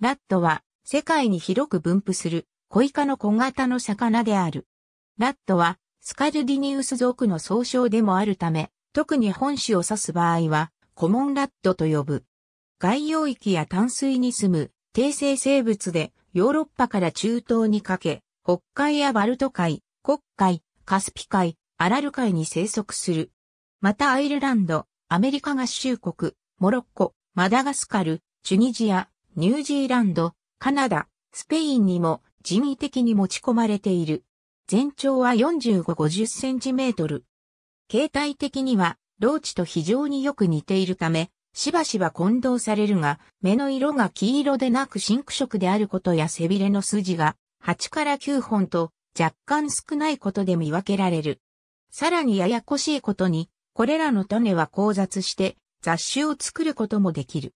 ラットは世界に広く分布する小イカの小型の魚である。ラットはスカルディニウス属の総称でもあるため、特に本種を指す場合はコモンラットと呼ぶ。外洋域や淡水に住む低生生物でヨーロッパから中東にかけ、北海やバルト海、黒海、カスピ海、アラル海に生息する。またアイルランド、アメリカ合衆国、モロッコ、マダガスカル、チュニジア、ニュージーランド、カナダ、スペインにも人為的に持ち込まれている。全長は45-50センチメートル。形態的には、ローチと非常によく似ているため、しばしば混同されるが、目の色が黄色でなくンク色であることや背びれの筋が8から9本と若干少ないことで見分けられる。さらにややこしいことに、これらの種は交雑して雑種を作ることもできる。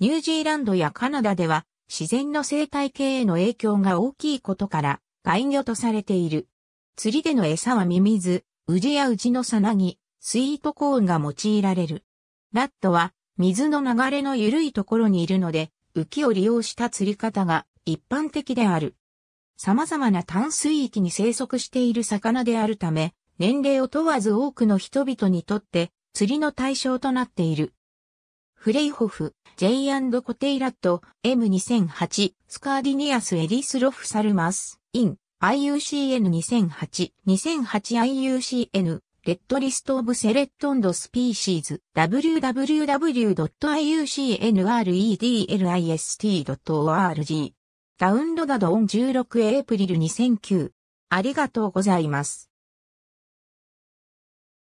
ニュージーランドやカナダでは自然の生態系への影響が大きいことから外魚とされている。釣りでの餌はミミズ、ウジやウジのサナギ、スイートコーンが用いられる。ラットは水の流れの緩いところにいるので、浮きを利用した釣り方が一般的である。様々な淡水域に生息している魚であるため、年齢を問わず多くの人々にとって釣りの対象となっている。フレイホフ、J& コテイラット、M2008、スカーディニアス・エリス・ロフ・サルマス、イン、IUCN2008、2008IUCN、レッドリスト・オブ・セレット・ンド・スピーシーズ、www.iucnredlist.org。ダウンロードオン16エイプリル2009。ありがとうございます。